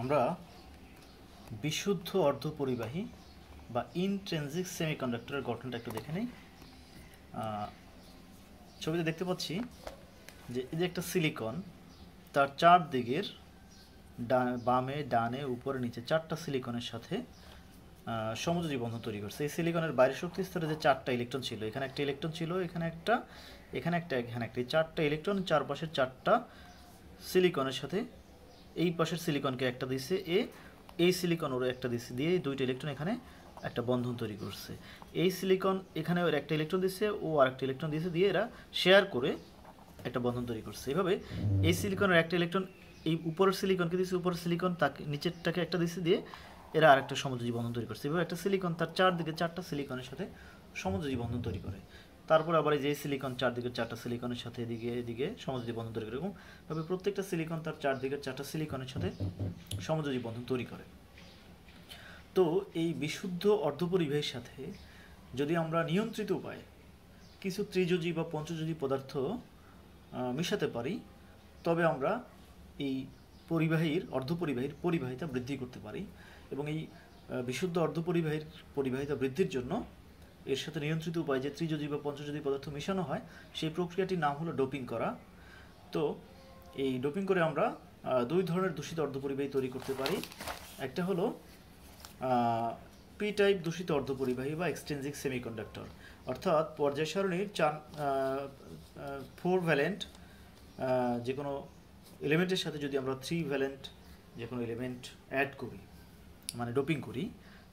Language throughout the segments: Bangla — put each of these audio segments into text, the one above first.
আমরা বিশুদ্ধ অর্ধপরিবাহী বা ইনট্রেনজিক সেমিকন্ডাক্টরের গঠনটা একটু দেখে নিই ছবিতে দেখতে পাচ্ছি যে এই যে একটা সিলিকন তার চারদিকের বামে ডানে উপরে নিচে চারটা সিলিকনের সাথে সমুদ্রী বন্ধন তৈরি করছে এই সিলিকনের বাইরের শক্তি স্তরে যে চারটা ইলেকট্রন ছিল এখানে একটা ইলেকট্রন ছিল এখানে একটা এখানে একটা এখানে একটা চারটা ইলেকট্রন চারপাশের চারটা সিলিকনের সাথে এই পাশের সিলিকনকে একটা দিছে এ এই সিলিকন ওর একটা দিছে দিয়ে দুইটা ইলেকট্রন এখানে একটা বন্ধন তৈরি করছে এই সিলিকন এখানে ওর একটা ইলেকট্রন দিচ্ছে ও আর একটা ইলেকট্রন দিচ্ছে দিয়ে এরা শেয়ার করে একটা বন্ধন তৈরি করছে এভাবে এই সিলিকনের একটা ইলেকট্রন এই উপরের সিলিকনকে দিছে উপরের সিলিকন তাকে নিচেরটাকে একটা দিছে দিয়ে এরা আরেকটা সমযোজী বন্ধন তৈরি করছে এভাবে একটা সিলিকন তার চারদিকে চারটা সিলিকনের সাথে সমযোজী বন্ধন তৈরি করে তারপর আবার এই যে সিলিকন চারদিকে চারটা সিলিকনের সাথে এদিকে এদিকে সমযোজী বন্ধন তৈরি করে এবং তবে প্রত্যেকটা সিলিকন তার চারদিকের চারটা সিলিকনের সাথে সমযোজী বন্ধন তৈরি করে তো এই বিশুদ্ধ অর্ধপরিবাহীর সাথে যদি আমরা নিয়ন্ত্রিত উপায়ে কিছু ত্রিযোজী বা পঞ্চযোজী পদার্থ মিশাতে পারি তবে আমরা এই পরিবাহীর অর্ধপরিবাহীর পরিবাহিতা বৃদ্ধি করতে পারি এবং এই বিশুদ্ধ অর্ধপরিবাহীর পরিবাহিতা বৃদ্ধির জন্য এর সাথে নিয়ন্ত্রিত উপায় যে ত্রিজদী বা পঞ্চজদী পদার্থ মেশানো হয় সেই প্রক্রিয়াটির নাম হলো ডোপিং করা তো এই ডোপিং করে আমরা দুই ধরনের দূষিত অর্ধপরিবাহী তৈরি করতে পারি একটা হলো পি টাইপ দূষিত অর্ধপরিবাহী বা এক্সটেন্সিক সেমিকন্ডাক্টর অর্থাৎ পর্যায় সারণীর চার ফোর ভ্যালেন্ট যে কোনো এলিমেন্টের সাথে যদি আমরা থ্রি ভ্যালেন্ট যে কোনো এলিমেন্ট অ্যাড করি মানে ডোপিং করি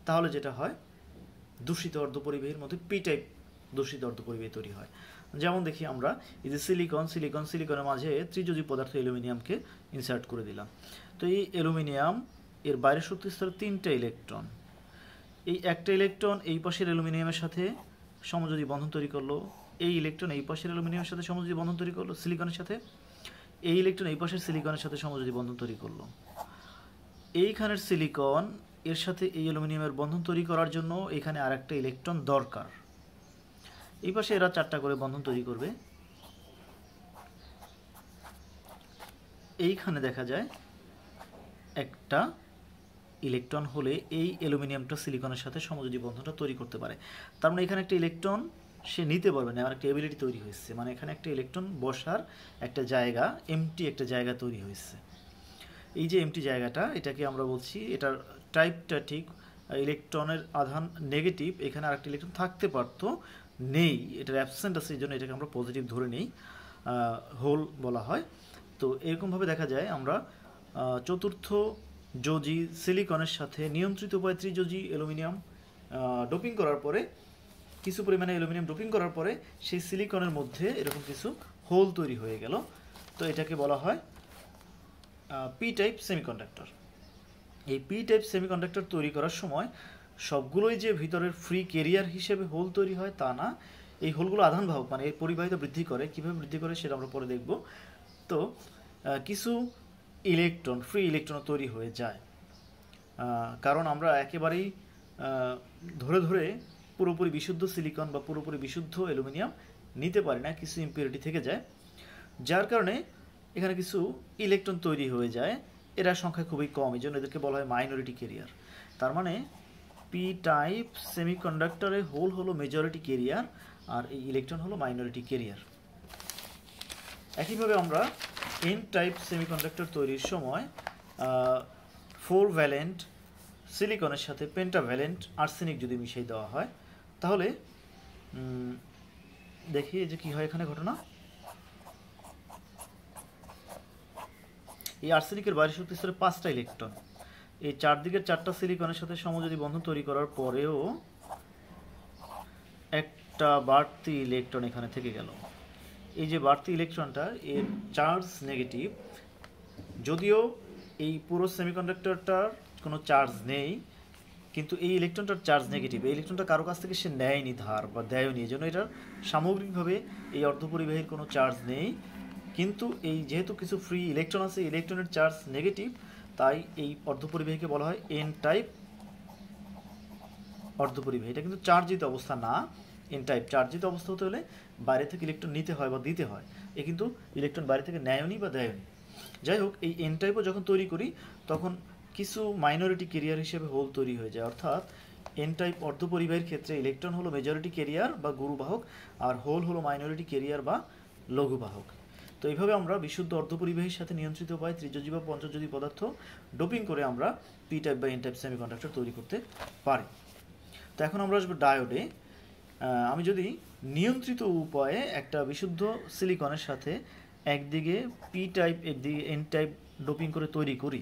তাহলে যেটা হয় দূষিত অর্ধ পরিবাহীর মধ্যে পি টাইপ দূষিত অর্ধ পরিবাহী তৈরি হয় যেমন দেখি আমরা এই যে সিলিকন সিলিকন সিলিকনের মাঝে ত্রিযোজী পদার্থ অ্যালুমিনিয়ামকে ইনসার্ট করে দিলাম তো এই অ্যালুমিনিয়াম এর বাইরের শক্তি স্তরে তিনটা ইলেকট্রন এই একটা ইলেকট্রন এই পাশের অ্যালুমিনিয়ামের সাথে সমযোজী বন্ধন তৈরি করলো এই ইলেকট্রন এই পাশের অ্যালুমিনিয়ামের সাথে সমযোজী বন্ধন তৈরি করলো সিলিকনের সাথে এই ইলেকট্রন এই পাশের সিলিকনের সাথে সমযোজী বন্ধন তৈরি করলো এইখানের সিলিকন এর সাথে এই অ্যালুমিনিয়ামের বন্ধন তৈরি করার জন্য এখানে আর একটা ইলেকট্রন দরকার এই পাশে এরা চারটা করে বন্ধন তৈরি করবে এইখানে দেখা যায় একটা ইলেকট্রন হলে এই অ্যালুমিনিয়ামটা সিলিকনের সাথে সমযোজী বন্ধনটা তৈরি করতে পারে তার মানে এখানে একটা ইলেকট্রন সে নিতে পারবে না আমার একটা এবিলিটি তৈরি হয়েছে মানে এখানে একটা ইলেকট্রন বসার একটা জায়গা এমটি একটা জায়গা তৈরি হয়েছে এই যে এমটি জায়গাটা এটাকে আমরা বলছি এটার টাইপটা ঠিক ইলেকট্রনের আধান নেগেটিভ এখানে আরেকটি ইলেকট্রন থাকতে পারতো নেই এটার অ্যাবসেন্ট আছে এই জন্য এটাকে আমরা পজিটিভ ধরে নেই হোল বলা হয় তো এরকমভাবে দেখা যায় আমরা চতুর্থ জজি সিলিকনের সাথে নিয়ন্ত্রিত উপায় ত্রিজজি অ্যালুমিনিয়াম ডোপিং করার পরে কিছু পরিমাণে অ্যালুমিনিয়াম ডোপিং করার পরে সেই সিলিকনের মধ্যে এরকম কিছু হোল তৈরি হয়ে গেল তো এটাকে বলা হয় পি টাইপ সেমিকন্ডাক্টর এই পি টাইপ সেমিকন্ডাক্টর তৈরি করার সময় সবগুলোই যে ভিতরের ফ্রি কেরিয়ার হিসেবে হোল তৈরি হয় তা না এই হোলগুলো আধান ভাবক মানে এর পরিবাহিত বৃদ্ধি করে কীভাবে বৃদ্ধি করে সেটা আমরা পরে দেখব তো কিছু ইলেকট্রন ফ্রি ইলেকট্রন তৈরি হয়ে যায় কারণ আমরা একেবারেই ধরে ধরে পুরোপুরি বিশুদ্ধ সিলিকন বা পুরোপুরি বিশুদ্ধ অ্যালুমিনিয়াম নিতে পারি না কিছু ইম্পিউরিটি থেকে যায় যার কারণে এখানে কিছু ইলেকট্রন তৈরি হয়ে যায় এরা সংখ্যা খুবই কম এই জন্য এদেরকে বলা হয় মাইনরিটি কেরিয়ার তার মানে পি টাইপ সেমিকন্ডাক্টরে হোল হলো মেজরিটি কেরিয়ার আর এই ইলেকট্রন হলো মাইনরিটি কেরিয়ার একইভাবে আমরা এন টাইপ সেমিকন্ডাক্টর তৈরির সময় ফোর ভ্যালেন্ট সিলিকনের সাথে পেন্টাভ্যালেন্ট আর্সেনিক যদি মিশিয়ে দেওয়া হয় তাহলে দেখি যে কি হয় এখানে ঘটনা এই আর্সেনিকের বাইরে শক্তি স্তরে পাঁচটা ইলেকট্রন এই চারদিকের চারটা সিলিকনের সাথে সমযোজী বন্ধন তৈরি করার পরেও একটা বাড়তি ইলেকট্রন এখানে থেকে গেল এই যে বাড়তি ইলেকট্রনটা এর চার্জ নেগেটিভ যদিও এই পুরো সেমিকন্ডাক্টরটার কোনো চার্জ নেই কিন্তু এই ইলেকট্রনটার চার্জ নেগেটিভ এই ইলেকট্রনটা কারো কাছ থেকে সে নেয়নি ধার বা দেয়নি এই জন্য এটার সামগ্রিকভাবে এই অর্ধপরিবাহীর কোনো চার্জ নেই কিন্তু এই যেহেতু কিছু ফ্রি ইলেকট্রন আছে ইলেকট্রনের চার্জ নেগেটিভ তাই এই অর্ধপরিবাহীকে বলা হয় এন টাইপ অর্ধপরিবাহী এটা কিন্তু চার্জিত অবস্থা না এন টাইপ চার্জিত অবস্থা হতে হলে বাইরে থেকে ইলেকট্রন নিতে হয় বা দিতে হয় এ কিন্তু ইলেকট্রন বাইরে থেকে নেয়নি বা দেয়নি যাই হোক এই এন টাইপও যখন তৈরি করি তখন কিছু মাইনরিটি কেরিয়ার হিসেবে হোল তৈরি হয়ে যায় অর্থাৎ এন টাইপ অর্ধপরিবাহীর ক্ষেত্রে ইলেকট্রন হলো মেজরিটি কেরিয়ার বা গুরুবাহক আর হোল হলো মাইনরিটি কেরিয়ার বা লঘুবাহক তো এইভাবে আমরা বিশুদ্ধ অর্ধপরিবাহীর সাথে নিয়ন্ত্রিত উপায় ত্রিজজি বা পঞ্চজদী পদার্থ ডোপিং করে আমরা পি টাইপ বা এন টাইপ কন্ডাক্টর তৈরি করতে পারি তো এখন আমরা আসবো ডায়োডে আমি যদি নিয়ন্ত্রিত উপায়ে একটা বিশুদ্ধ সিলিকনের সাথে একদিকে পি টাইপ একদিকে এন টাইপ ডোপিং করে তৈরি করি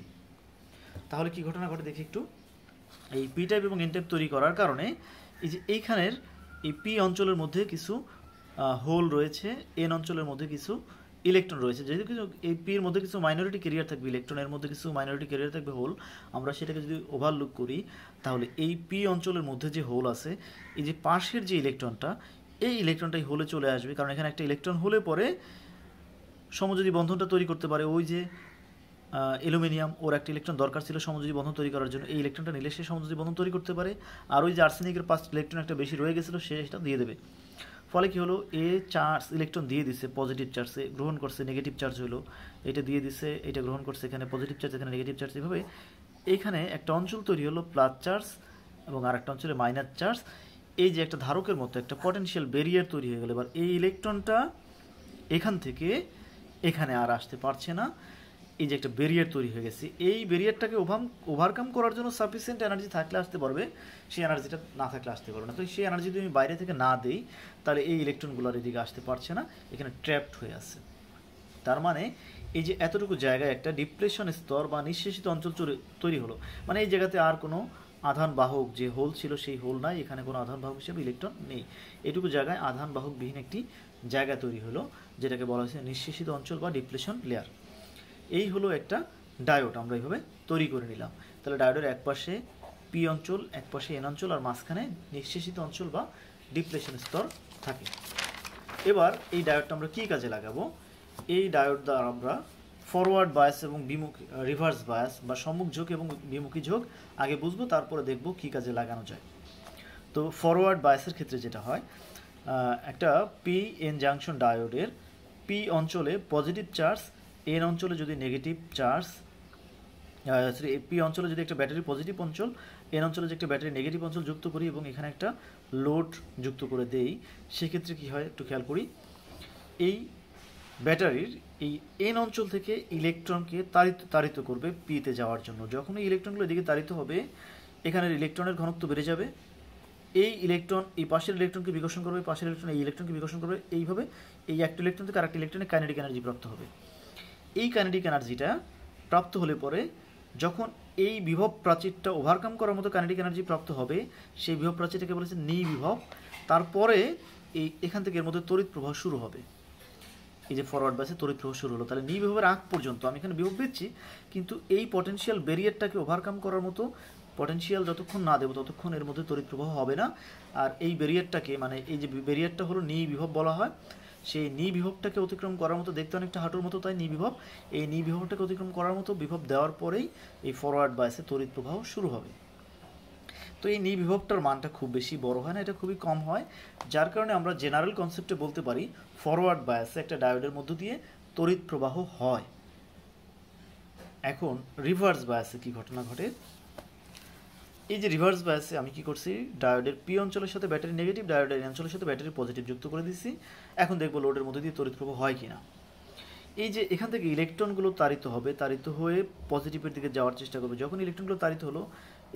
তাহলে কি ঘটনা ঘটে দেখি একটু এই পি টাইপ এবং এন টাইপ তৈরি করার কারণে এই যে এইখানের এই পি অঞ্চলের মধ্যে কিছু হোল রয়েছে এন অঞ্চলের মধ্যে কিছু ইলেকট্রন রয়েছে যেহেতু কিছু এই পির মধ্যে কিছু মাইনরিটি ক্যারিয়ার থাকবে ইলেকট্রনের মধ্যে কিছু মাইনরিটি ক্যারিয়ার থাকবে হোল আমরা সেটাকে যদি ওভারলুক করি তাহলে এই পি অঞ্চলের মধ্যে যে হোল আছে এই যে পাশের যে ইলেকট্রনটা এই ইলেকট্রনটাই হোলে চলে আসবে কারণ এখানে একটা ইলেকট্রন হলে পরে সমযোজী বন্ধনটা তৈরি করতে পারে ওই যে অ্যালুমিনিয়াম ওর একটা ইলেকট্রন দরকার ছিল সমযোজী বন্ধন তৈরি করার জন্য এই ইলেকট্রনটা নিলে সে সমযোজী বন্ধন তৈরি করতে পারে আর ওই যে আর্সেনিকের পাঁচ ইলেকট্রন একটা বেশি রয়ে গেছিলো সে সেটা দিয়ে দেবে ফলে কি হলো এ চার্জ ইলেকট্রন দিয়ে দিছে পজিটিভ চার্জে গ্রহণ করছে নেগেটিভ চার্জ হলো এটা দিয়ে দিছে এটা গ্রহণ করছে এখানে পজিটিভ চার্জ এখানে নেগেটিভ চার্জ এভাবে এখানে একটা অঞ্চল তৈরি হলো প্লাস চার্জ এবং আরেকটা অঞ্চলে মাইনাস চার্জ এই যে একটা ধারকের মতো একটা পটেন্সিয়াল ব্যারিয়ার তৈরি হয়ে গেল এবার এই ইলেকট্রনটা এখান থেকে এখানে আর আসতে পারছে না এই যে একটা ব্যারিয়ার তৈরি হয়ে গেছে এই ব্যারিয়ারটাকে ওভাম ওভারকাম করার জন্য সাফিসিয়েন্ট এনার্জি থাকলে আসতে পারবে সেই এনার্জিটা না থাকলে আসতে পারবে না তো সেই এনার্জি যদি আমি বাইরে থেকে না দেই তাহলে এই ইলেকট্রনগুলোর এদিকে আসতে পারছে না এখানে ট্র্যাপড হয়ে আছে তার মানে এই যে এতটুকু জায়গায় একটা ডিপ্রেশন স্তর বা নিঃশেষিত অঞ্চল তৈরি হলো মানে এই জায়গাতে আর কোনো আধান বাহক যে হোল ছিল সেই হোল নাই এখানে কোনো আধান বাহক হিসেবে ইলেকট্রন নেই এটুকু জায়গায় আধান বাহকবিহীন একটি জায়গা তৈরি হলো যেটাকে বলা হয়েছে নিঃশেষিত অঞ্চল বা ডিপ্লেশন লেয়ার এই হলো একটা ডায়োড আমরা এইভাবে তৈরি করে নিলাম তাহলে ডায়োডের একপাশে পি অঞ্চল একপাশে এন অঞ্চল আর মাঝখানে নিঃশেষিত অঞ্চল বা ডিপ্রেশন স্তর থাকে এবার এই ডায়োডটা আমরা কী কাজে লাগাবো এই ডায়োড দ্বারা আমরা ফরওয়ার্ড বায়াস এবং বিমুখ রিভার্স বায়াস বা সম্মুখ ঝোঁক এবং বিমুখী ঝোঁক আগে বুঝবো তারপরে দেখব কী কাজে লাগানো যায় তো ফরওয়ার্ড বায়াসের ক্ষেত্রে যেটা হয় একটা পি এন জাংশন ডায়োডের পি অঞ্চলে পজিটিভ চার্জ এন অঞ্চলে যদি নেগেটিভ চার্জ সরি পি অঞ্চলে যদি একটা ব্যাটারি পজিটিভ অঞ্চল এন অঞ্চলে যে একটা ব্যাটারি নেগেটিভ অঞ্চল যুক্ত করি এবং এখানে একটা লোড যুক্ত করে দেই সেক্ষেত্রে কি হয় একটু খেয়াল করি এই ব্যাটারির এই এন অঞ্চল থেকে ইলেকট্রনকে তাড়িত তাড়িত করবে পিতে যাওয়ার জন্য যখন এই ইলেকট্রনগুলো এদিকে তাড়িত হবে এখানের ইলেকট্রনের ঘনত্ব বেড়ে যাবে এই ইলেকট্রন এই পাশের ইলেকট্রনকে বিকর্ষণ করবে পাশের ইলেকট্রন এই ইলেকট্রনকে বিকর্ষণ করবে এইভাবে এই একটা ইলেকট্রন থেকে আরেকটা ইলেকট্রনে কাইনেটিক এনার্জি প্রাপ্ত হবে এই কাইনেটিক এনার্জিটা প্রাপ্ত হলে পরে যখন এই বিভব প্রাচীরটা ওভারকাম করার মতো কাইনেটিক এনার্জি প্রাপ্ত হবে সেই বিভব প্রাচীরটাকে বলেছে বিভব তারপরে এই এখান থেকে এর মধ্যে তড়িৎ প্রবাহ শুরু হবে এই যে ফরওয়ার্ড বাসে তড়িৎ প্রবাহ শুরু হলো তাহলে বিভবের আগ পর্যন্ত আমি এখানে বিভব দিচ্ছি কিন্তু এই পটেন্সিয়াল ব্যারিয়ারটাকে ওভারকাম করার মতো পটেন্সিয়াল যতক্ষণ না দেবো ততক্ষণ এর মধ্যে তড়িৎ প্রবাহ হবে না আর এই ব্যারিয়ারটাকে মানে এই যে ব্যারিয়ারটা হলো নেই বিভব বলা হয় সেই নিবিভবটাকে অতিক্রম করার মতো দেখতে অনেকটা হাঁটুর মতো তাই নিবিভব এই নিবিভবটাকে অতিক্রম করার মতো বিভব দেওয়ার পরেই এই ফরওয়ার্ড বায়াসে তড়িৎ প্রবাহ শুরু হবে তো এই নির্বিভবটার মানটা খুব বেশি বড় হয় না এটা খুবই কম হয় যার কারণে আমরা জেনারেল কনসেপ্টে বলতে পারি ফরওয়ার্ড বায়াসে একটা ডায়োডের মধ্য দিয়ে তড়িৎ প্রবাহ হয় এখন রিভার্স বায়াসে কি ঘটনা ঘটে এই যে রিভার্স বায়াসে আমি কি করছি ডায়োডের পি অঞ্চলের সাথে ব্যাটারি নেগেটিভ ডায়োডের অঞ্চলের সাথে ব্যাটারি পজিটিভ যুক্ত করে দিচ্ছি এখন দেখবো লোডের মধ্যে দিয়ে তড়িৎ প্রবাহ হয় কি না এই যে এখান থেকে ইলেকট্রনগুলো তাড়িত হবে তাড়িত হয়ে পজিটিভের দিকে যাওয়ার চেষ্টা করবে যখন ইলেকট্রনগুলো তাড়িত হলো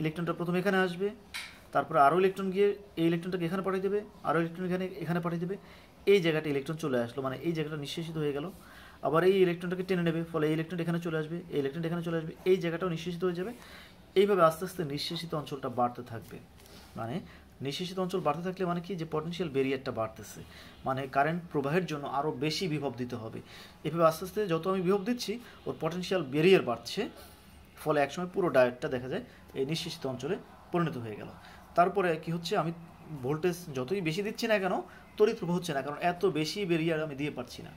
ইলেকট্রনটা প্রথমে এখানে আসবে তারপরে আরও ইলেকট্রন গিয়ে এই ইলেকট্রনটাকে এখানে পাঠিয়ে দেবে আরও ইলেকট্রন এখানে এখানে পাঠিয়ে দেবে এই জায়গাটা ইলেকট্রন চলে আসলো মানে এই জায়গাটা নিঃশেষিত হয়ে গেল আবার এই ইলেকট্রনটাকে টেনে নেবে ফলে এই ইলেকট্রন এখানে চলে আসবে এই ইলেকট্রন এখানে চলে আসবে এই জায়গাটাও নিঃশেষিত হয়ে যাবে এইভাবে আস্তে আস্তে নিঃশেষিত অঞ্চলটা বাড়তে থাকবে মানে নিঃশেষিত অঞ্চল বাড়তে থাকলে মানে কি যে পটেনশিয়াল ব্যারিয়ারটা বাড়তেছে মানে কারেন্ট প্রবাহের জন্য আরও বেশি বিভব দিতে হবে এভাবে আস্তে আস্তে যত আমি বিভব দিচ্ছি ওর পটেনশিয়াল ব্যারিয়ার বাড়ছে ফলে একসময় পুরো ডায়েটটা দেখা যায় এই নিঃশেষিত অঞ্চলে পরিণত হয়ে গেল তারপরে কি হচ্ছে আমি ভোল্টেজ যতই বেশি দিচ্ছি না কেন তড়িৎ প্রবাহ হচ্ছে না কারণ এত বেশি ব্যারিয়ার আমি দিয়ে পারছি না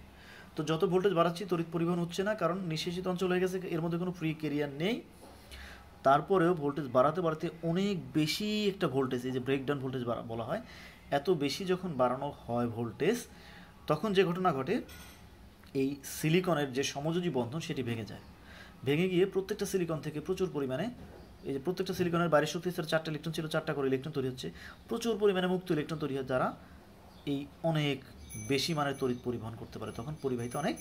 তো যত ভোল্টেজ বাড়াচ্ছি তড়িৎ পরিবহন হচ্ছে না কারণ নিঃশেষিত অঞ্চল হয়ে গেছে এর মধ্যে কোনো ফ্রি কেরিয়ার নেই তারপরেও ভোল্টেজ বাড়াতে বাড়াতে অনেক বেশি একটা ভোল্টেজ এই যে ব্রেকডাউন ভোল্টেজ বলা হয় এত বেশি যখন বাড়ানো হয় ভোল্টেজ তখন যে ঘটনা ঘটে এই সিলিকনের যে সমযোজী বন্ধন সেটি ভেঙে যায় ভেঙে গিয়ে প্রত্যেকটা সিলিকন থেকে প্রচুর পরিমাণে এই যে প্রত্যেকটা সিলিকনের বাইরে শক্তি স্তরে চারটা ইলেকট্রন ছিল চারটা করে ইলেকট্রন তৈরি হচ্ছে প্রচুর পরিমাণে মুক্ত ইলেকট্রন তৈরি হয় যারা এই অনেক বেশি মানের তড়িৎ পরিবহন করতে পারে তখন পরিবাহিত অনেক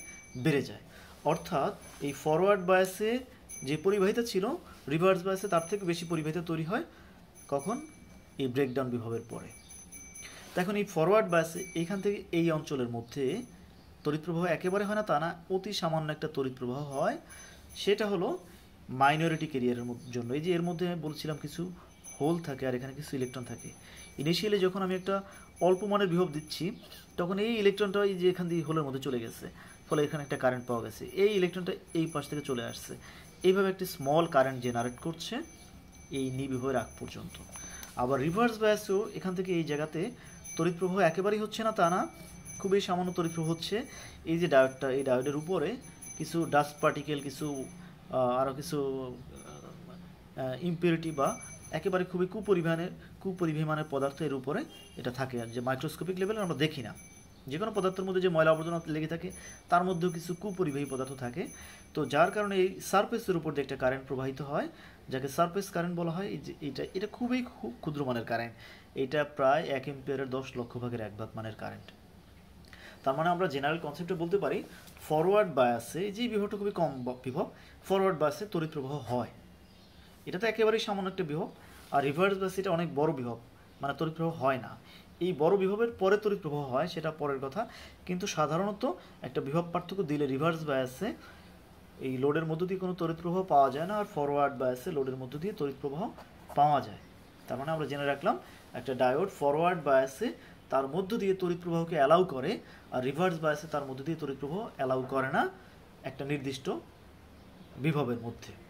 বেড়ে যায় অর্থাৎ এই ফরওয়ার্ড বায়াসে যে পরিবাহিতা ছিল রিভার্স বায়াসে তার থেকে বেশি পরিবাহিতা তৈরি হয় কখন এই ব্রেকডাউন বিভবের পরে এখন এই ফরওয়ার্ড বায়াসে এইখান থেকে এই অঞ্চলের মধ্যে তড়িৎ প্রবাহ একেবারে হয় না তা না অতি সামান্য একটা তড়িৎ প্রবাহ হয় সেটা হলো মাইনরিটি কেরিয়ারের জন্য এই যে এর মধ্যে আমি বলছিলাম কিছু হোল থাকে আর এখানে কিছু ইলেকট্রন থাকে ইনিশিয়ালি যখন আমি একটা অল্প মানের বিভব দিচ্ছি তখন এই ইলেকট্রনটা এই যে এখান দিয়ে হোলের মধ্যে চলে গেছে ফলে এখানে একটা কারেন্ট পাওয়া গেছে এই ইলেকট্রনটা এই পাশ থেকে চলে আসছে এইভাবে একটি স্মল কারেন্ট জেনারেট করছে এই নিবিভয়ের আগ পর্যন্ত আবার রিভার্স ব্যাসও এখান থেকে এই জায়গাতে তড়িৎ একেবারেই হচ্ছে না তা না খুবই সামান্য তরিপ্রহ হচ্ছে এই যে ডায়োডটা এই ডায়োডের উপরে কিছু ডাস্ট পার্টিকেল কিছু আরও কিছু ইম্পিউরিটি বা একেবারে খুবই কুপরিমাণের কুপরিভিমানের পদার্থ এর উপরে এটা থাকে যে মাইক্রোস্কোপিক লেভেলে আমরা দেখি না যে কোনো পদার্থের মধ্যে যে ময়লা আবর্জনা লেগে থাকে তার মধ্যেও কিছু কুপরিবাহী পদার্থ থাকে তো যার কারণে এই সারফেসের উপর দিয়ে একটা কারেন্ট প্রবাহিত হয় যাকে সারফেস কারেন্ট বলা হয় এটা এটা খুবই খুব ক্ষুদ্র মানের কারেন্ট এটা প্রায় এক এম্পিয়ারের দশ লক্ষ ভাগের এক ভাগ মানের কারেন্ট তার মানে আমরা জেনারেল কনসেপ্টে বলতে পারি ফরওয়ার্ড বায়াসে যে বিভবটা খুবই কম বিভব ফরওয়ার্ড বায়াসে তড়িৎ প্রবাহ হয় এটা তো একেবারেই সামান্য একটা বিভব আর রিভার্স বায়াসে এটা অনেক বড় বিভব মানে তড়িৎ প্রবাহ হয় না এই বড় বিভবের পরে তড়িৎ প্রবাহ হয় সেটা পরের কথা কিন্তু সাধারণত একটা বিভব পার্থক্য দিলে রিভার্স বায়াসে এই লোডের মধ্য দিয়ে কোনো তড়িৎ প্রবাহ পাওয়া যায় না আর ফরওয়ার্ড বায়াসে লোডের মধ্য দিয়ে তড়িৎ প্রবাহ পাওয়া যায় তার মানে আমরা জেনে রাখলাম একটা ডায়োড ফরওয়ার্ড বায়াসে তার মধ্য দিয়ে তড়িৎ প্রবাহকে অ্যালাউ করে আর রিভার্স বায়াসে তার মধ্য দিয়ে তড়িৎ প্রবাহ অ্যালাউ করে না একটা নির্দিষ্ট বিভবের মধ্যে